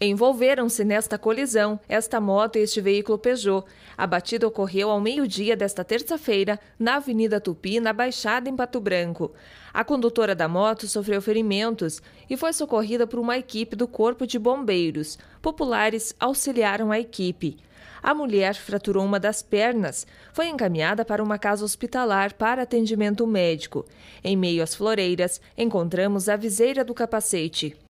Envolveram-se nesta colisão esta moto e este veículo Peugeot. A batida ocorreu ao meio-dia desta terça-feira na Avenida Tupi, na Baixada, em Pato Branco. A condutora da moto sofreu ferimentos e foi socorrida por uma equipe do Corpo de Bombeiros. Populares auxiliaram a equipe. A mulher fraturou uma das pernas, foi encaminhada para uma casa hospitalar para atendimento médico. Em meio às floreiras, encontramos a viseira do capacete.